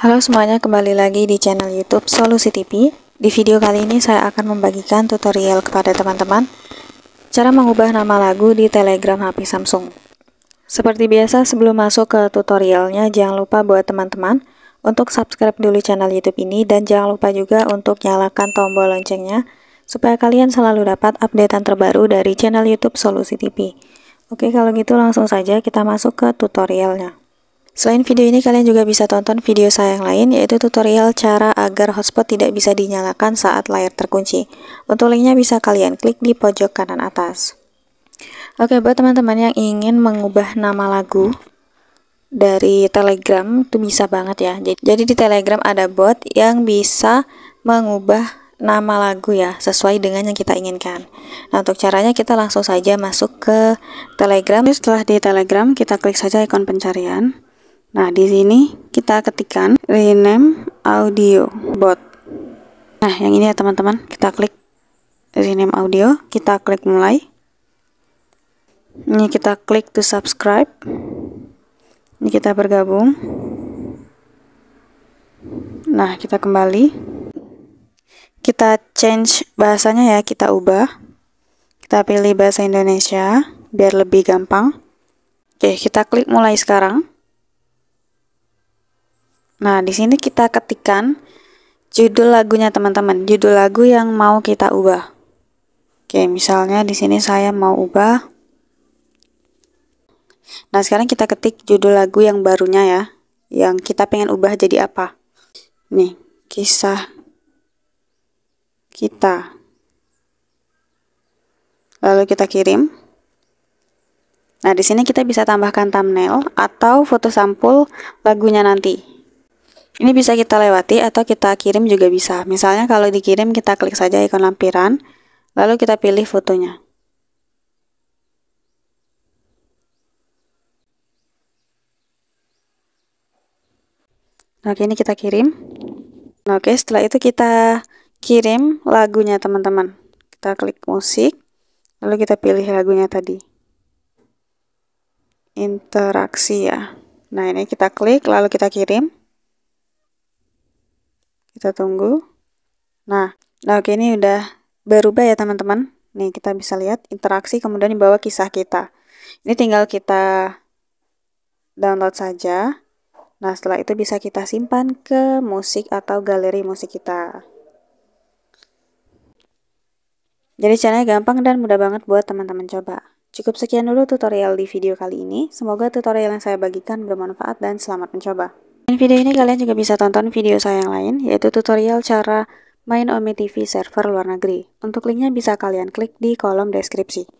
Halo semuanya, kembali lagi di channel YouTube Solusi TV. Di video kali ini saya akan membagikan tutorial kepada teman-teman cara mengubah nama lagu di Telegram HP Samsung. Seperti biasa, sebelum masuk ke tutorialnya, jangan lupa buat teman-teman untuk subscribe dulu channel YouTube ini dan jangan lupa juga untuk nyalakan tombol loncengnya supaya kalian selalu dapat updatean terbaru dari channel YouTube Solusi TV. Oke, kalau gitu langsung saja kita masuk ke tutorialnya. Selain video ini, kalian juga bisa tonton video saya yang lain, yaitu tutorial cara agar hotspot tidak bisa dinyalakan saat layar terkunci. Untuk linknya bisa kalian klik di pojok kanan atas. Oke, buat teman-teman yang ingin mengubah nama lagu dari Telegram, itu bisa banget ya. Jadi di Telegram ada bot yang bisa mengubah nama lagu ya sesuai dengan yang kita inginkan. Nah untuk caranya kita langsung saja masuk ke Telegram. Setelah di Telegram kita klik saja ikon pencarian. Nah, di sini kita ketikkan rename audio bot. Nah, yang ini ya teman-teman, kita klik rename audio, kita klik mulai. Ini kita klik to subscribe. Ini kita bergabung. Nah, kita kembali. Kita change bahasanya ya, kita ubah. Kita pilih bahasa Indonesia biar lebih gampang. Oke, kita klik mulai sekarang. Nah, di sini kita ketikkan judul lagunya teman-teman, judul lagu yang mau kita ubah. Oke, misalnya di sini saya mau ubah. Nah, sekarang kita ketik judul lagu yang barunya ya, yang kita pengen ubah jadi apa. Nih, kisah kita. Lalu kita kirim. Nah, di sini kita bisa tambahkan thumbnail atau foto sampul lagunya nanti. Ini bisa kita lewati atau kita kirim juga bisa. Misalnya kalau dikirim kita klik saja ikon lampiran, lalu kita pilih fotonya. oke ini kita kirim. oke setelah itu kita kirim lagunya teman-teman. Kita klik musik, lalu kita pilih lagunya tadi. Interaksi ya. Nah, ini kita klik lalu kita kirim. Kita tunggu. Nah, nah oke ini udah berubah ya teman-teman. Nih kita bisa lihat interaksi kemudian dibawa kisah kita. Ini tinggal kita download saja. Nah, setelah itu bisa kita simpan ke musik atau galeri musik kita. Jadi caranya gampang dan mudah banget buat teman-teman coba. Cukup sekian dulu tutorial di video kali ini. Semoga tutorial yang saya bagikan bermanfaat dan selamat mencoba. Selain video ini kalian juga bisa tonton video saya yang lain, yaitu tutorial cara main Omi TV server luar negeri. Untuk linknya bisa kalian klik di kolom deskripsi.